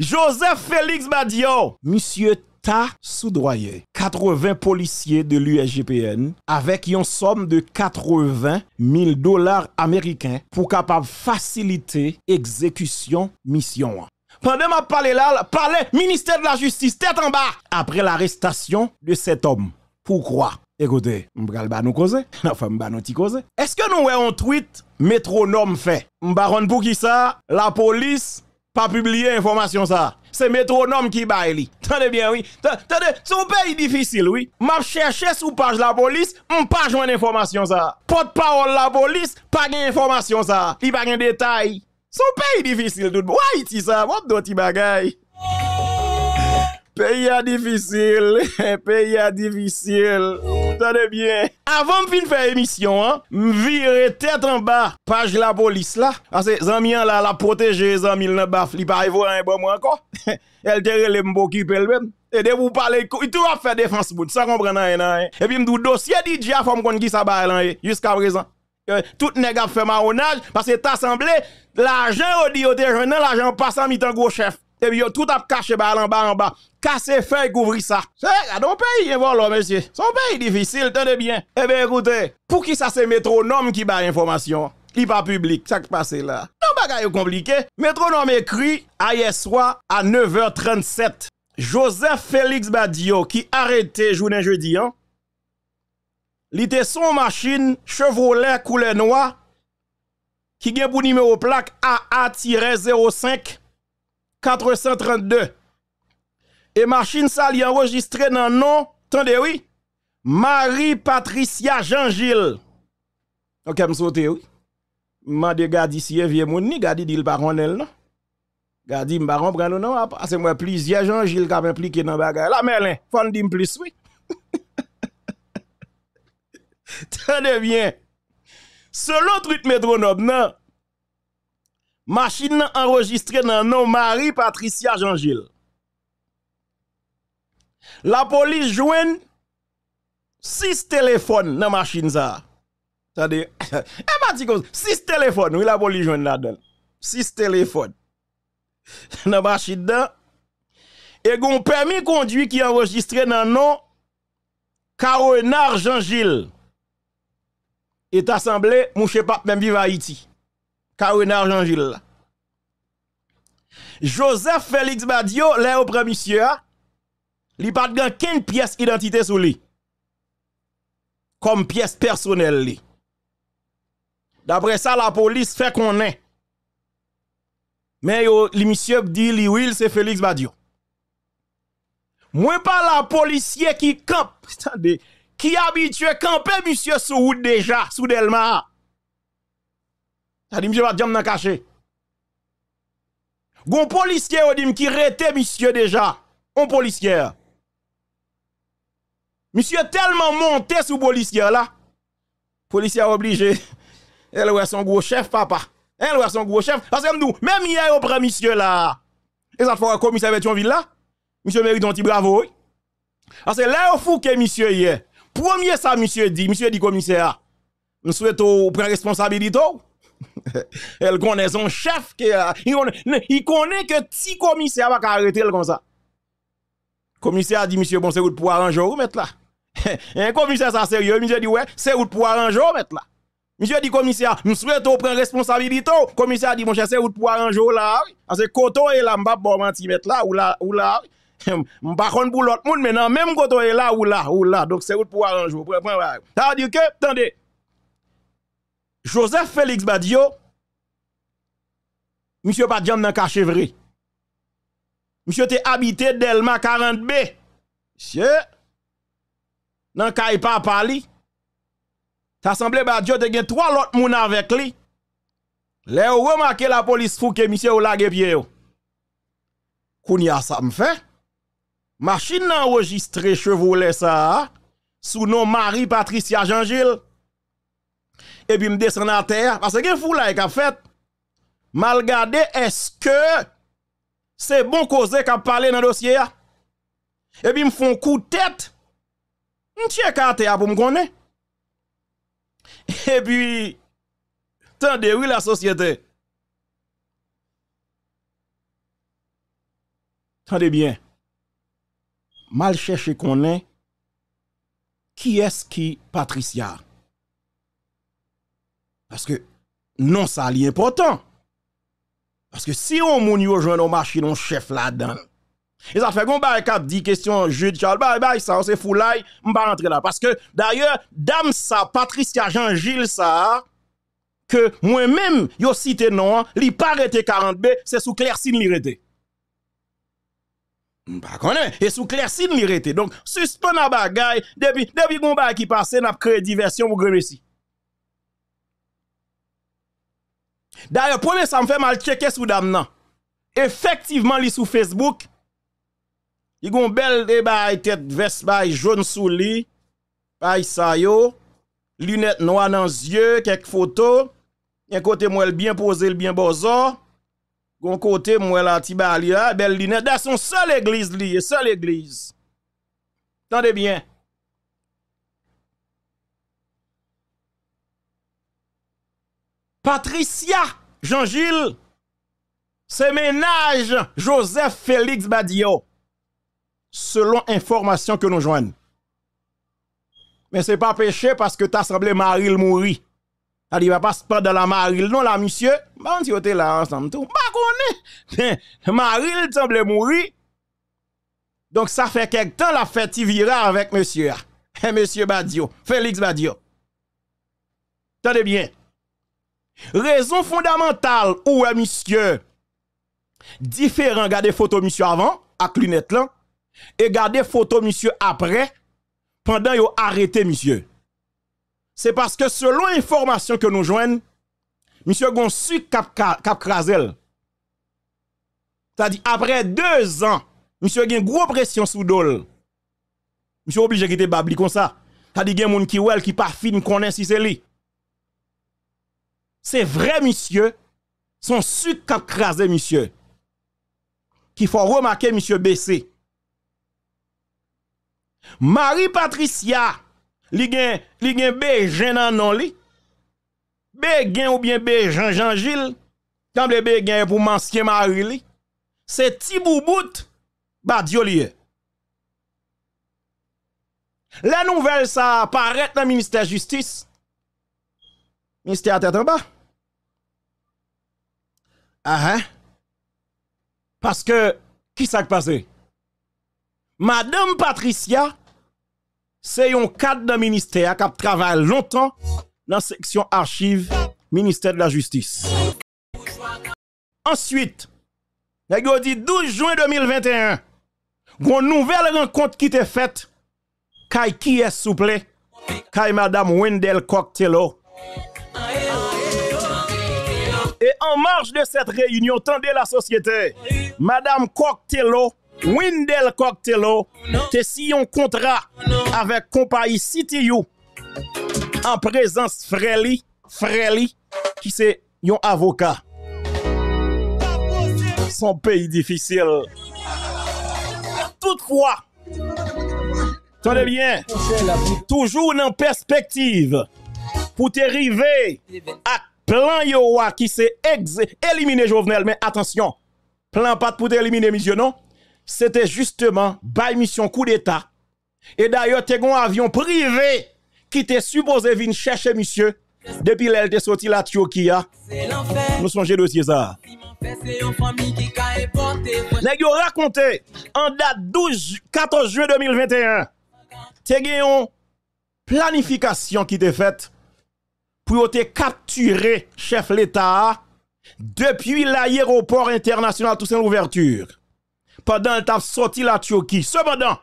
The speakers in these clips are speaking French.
Joseph Félix Badio, monsieur ta soudoyé 80 policiers de l'USGPN avec une somme de 80 000 dollars américains pour capable faciliter exécution mission. Pendant ma parler là, parler ministère de la justice tête en bas après l'arrestation de cet homme. Pourquoi Écoutez, m'bral nous causer, enfin nous causer. Est-ce que nous avons un tweet métronome fait? M'baron pour qui ça? La police pas publier information ça. C'est métronome qui baille. Tenez bien, oui. Tenez, c'est un pays difficile, oui. M'a cherché sous page la police, on m'm pas jouer information ça. Porte-parole la police, pas gen information ça. Il pas de détail. Son pays difficile tout. Ouais, Haïti ça, what d'autres bagaille. Pays difficile, pays difficile. Attendez bien. Avant de faire émission, hein, virer tête en bas, page la police là. Parce que Zamien là, la protéger Zamien là, baf, Il pas voir un bon moi encore. Elle te relève m'occupe elle-même. Et de vous parler, il tout va faire défense, bout, ça comprend rien. Et puis, me dit, dossier DJ, faut me qui ça va jusqu'à présent. Euh, tout nèg a fait marronnage, parce que semblé, l'argent au dioté, l'argent passe en mi-temps gros chef et bien tout a caché bas en bas en bas. Casser feuille, couvrir ça. C'est un pays, hein, voilà, monsieur. Son pays difficile, tenez bien. Eh bien, écoutez, pour qui ça c'est métronome qui bat l'information Il pas public, ça qui passe là. Non, bagaille compliqué. Métronome écrit hier soir à 9h37. Joseph Félix Badio, qui arrêté journée jeudi, hein? Il était son machine Chevrolet couleur noire qui gagne pour numéro plaque AA-05 432. Et machine ça enregistré dans nom, attendez oui, Marie Patricia Jean-Gilles. OK, me oui. M'a de gadi si eh, vieux moun ni gadi dit pas connaît non. Gadi m'a comprendre non, ah, c'est moi plusieurs Jean-Gilles qui impliqué dans bagarre La Merlin, faut plus oui. Tenez bien. Selon truc métronome, non, machine enregistrée dans nom Marie Patricia Jean-Gilles. La police joint 6 téléphones dans la machine. Ça dit, elle m'a dit 6 téléphones, oui, la police joint là-dedans. 6 téléphones dans la machine. Da. Et un permis de conduire qui est enregistré dans nom Caronard Jean-Gilles. Et assemblé, mon pas même vivre Haïti. Karina jean Joseph Félix Badio, là au premier monsieur, il pas de pièce d'identité sur lui. Comme pièce personnelle. D'après ça, la police fait qu'on est. Mais le monsieur dit, lui, oui, c'est Félix Badio. Moi, pas la policier qui campe, qui habitué camper, monsieur, sous déjà, sous Delma. Ça dit, monsieur, pas de cacher. Gon policier, dit, qui rete, monsieur, déjà. Un policier. Monsieur, tellement monté sous policier, là. Policier obligé. Elle ouais son gros chef, papa. Elle ouais son gros chef. Parce que nous, même hier, on prend monsieur, là. Et ça, un commissaire ville là. Monsieur mérite un petit bravo, oui. Parce que là, au fou que monsieur, hier. Premier ça, monsieur dit, monsieur dit, commissaire, nous souhaitons prendre responsabilité. Oh. elle connaît son chef qui euh, il connaît que petit commissaire va arrêter comme ça. Commissaire dit monsieur bon c'est pouvoir pour arranger ou mettre là. Un commissaire ça sérieux, monsieur dit ouais, c'est route pour arranger ou mettre là. Monsieur dit commissaire, nous souhaitons prendre responsabilité. Commissaire dit mon cher c'est route pour arranger là. Parce que koto est là pas bon mettre là ou là ou là. pas pour l'autre monde mais non même coton est là ou là ou là. Donc c'est vous pour arranger. Ça veut dire que attendez Joseph Félix Badio, monsieur pas dans caché vrai. Monsieur te habité Delma 40B. Monsieur, dans caille papa li. Ça semblait Badio te gen trois autres moun avec lui. Le ou que la police fouke monsieur ou lage Qu'on yo. Kounia ça me fait. Machine enregistré chevaux ça hein. sous nom Marie Patricia Jean-Gilles et puis me descendre à terre parce que fou là qui a fait mal est-ce que c'est bon cause qui a parlé dans le dossier ah? et puis me font coup de tête m'tien carte pour me connaître et puis tendez oui la société Tendez bien mal chercher qu'on est qui est-ce qui Patricia parce que non, ça est important. Parce que si on moun yo joue nos machines, on chef là-dedans. Et ça fait qu'on bail cap dit question Jude Charles bye bye ça c'est On pas rentrer là parce que d'ailleurs dame ça Patricia Jean-Gilles ça que moi-même yo cité non, li pas 40B, c'est sous Claircine li rete. M'pa connaît et sous Claircine li rete. Donc suspend la bagay, depuis depuis qu'on qui passé n'a créé diversion pour si. D'ailleurs, premier, ça me fait mal checker sous dame Effectivement, li sous Facebook, il gon bel belle eh ben, tête veste ben, jaune sous li, bay sa yo, lunettes noires dans les yeux, quelques photos. Un côté moi bien posé, bien bozo. Gon côté moi la bali. la belle lunette. Dans son seule église li, seule église. Tendez bien. Patricia Jean-Gilles, c'est ménage Joseph Félix Badio, selon information que nous joignons. Mais c'est pas péché parce que t'as semblé Maril mourir. Elle va pas se dans la Maril, non, la monsieur. Bah, on était là ensemble tout. Bah, qu'on Maril semblait mourir. Donc, ça fait quelque temps la fête vira avec monsieur. Et monsieur Badio, Félix Badio. Tenez bien. Raison fondamentale où est monsieur différent garder photo monsieur avant avec lunettes là et garder photo monsieur après pendant yo arrêté monsieur. C'est parce que selon information que nous joignent monsieur gon cap cap krasel. C'est-à-dire après deux ans, monsieur une gros pression sous dol. Monsieur obligé quitter babli comme ça. C'est-à-dire gen moun ki wel qui pas fin connaît si c'est lui. C'est vrai, monsieur. Son sucre a crasé, monsieur. Qu'il faut remarquer, monsieur BC. Marie Patricia, li gen, li gen Béjen nan non li. Bégen ou bien Béjen Jean-Gilles. les Bégen pour mansien Marie li. C'est bah, Badio liye. La nouvelle ça apparaît dans le ministère de la Justice. Ministère tête en bas. Ah, hein? Parce que, qui s'est passé? Madame Patricia, c'est un cadre de ministère qui a travaillé longtemps dans la section archives ministère de la Justice. Ensuite, il dit 12 juin 2021, une nouvelle rencontre qui était faite. Kai qui est souple? Kai Madame Wendell Coctello. Et en marge de cette réunion, tendez la société. Madame Coctello, Wendell Coctello, te un contrat avec compagnie CTU en présence Fréli, Fréli, qui c'est un avocat. Son pays difficile. Toutefois, Tendez bien. Toujours en perspective pour t'arriver à plan yowa qui s'est éliminé, Jovenel, mais attention, plan pas de pour éliminer monsieur non, c'était justement by mission coup d'état. Et d'ailleurs, t'es un avion privé qui était supposé venir chercher monsieur depuis l'elle est sorti la Turquie. Nous songez dossier ça. raconté en date 12 14 juin 2021. T'es une planification qui t'est faite pour être capturé, chef l'État depuis l'aéroport international Toussaint l'ouverture. Pendant le tap sorti la Turquie. Cependant,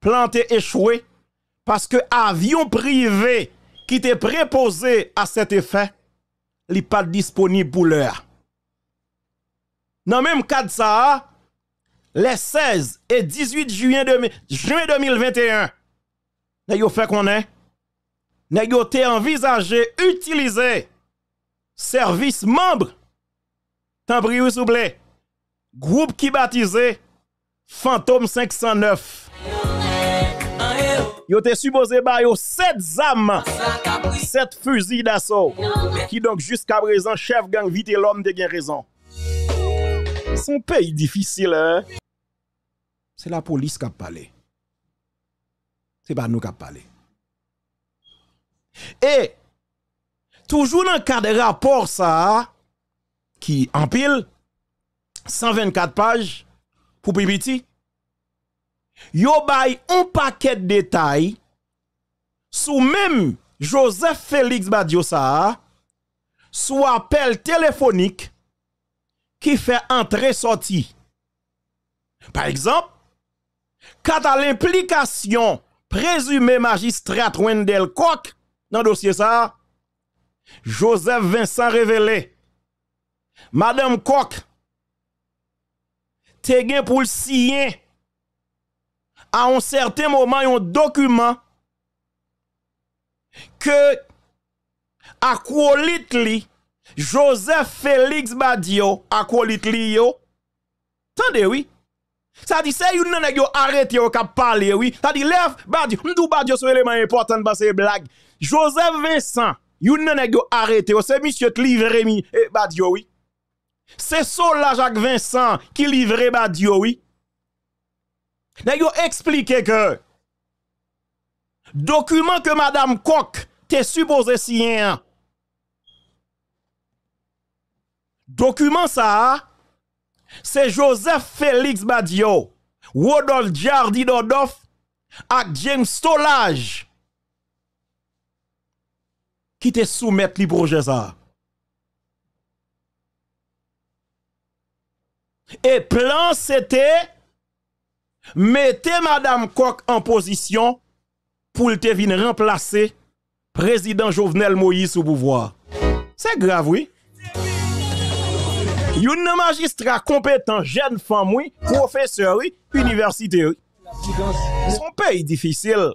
planté échoué parce que avion privé qui était préposé à cet effet, n'est pas disponible pour l'heure. Dans le même cas ça, les 16 et 18 juin, juin 2021, là, fait qu'on est Négoté envisagé utiliser service membre. Tant s'il vous plaît. Groupe qui baptisé Fantôme 509. Yo te supposé ba yo 7 âmes, 7 fusils d'assaut. Qui donc jusqu'à présent, chef gang vite l'homme de gain raison. Son pays difficile, hein? C'est la police qui a parlé. C'est pas nous qui a parlé. Et, toujours dans le cadre de rapport ça, qui empile 124 pages pour Pipiti, yo bay un paquet de détails sous même Joseph Félix Badio ça, sous appel téléphonique qui fait entrée-sortie. Par exemple, quant à l'implication présumée magistrate Wendell Koch dans le dossier ça, Joseph Vincent révélé, Madame Koch, te gen à un certain moment un document que à Joseph Félix Badio Aquolitli li yo oui ça dit, c'est une nèg yo arrêté ou kap parler, oui. Ça dit, lève, Badio, m'dou Badio c'est élément important parce que blague. Joseph Vincent, une nèg yo arrêté c'est monsieur livre eh, Badio, oui. C'est Sola Jacques Vincent qui livre eh, Badio, oui. Nèg yo expliqué que document que madame Koch te supposé signer. Hein. Document ça c'est Joseph Félix Badio, Rodolphe Jardi Dodoff et James Stolage qui te soumettent les projets Et plan c'était mettre madame Koch en position pour te venir remplacer président Jovenel Moïse au pouvoir. C'est grave oui. Yon nan magistra kompetan jen famwi, profesori, universiteri. Son pey di fisyl.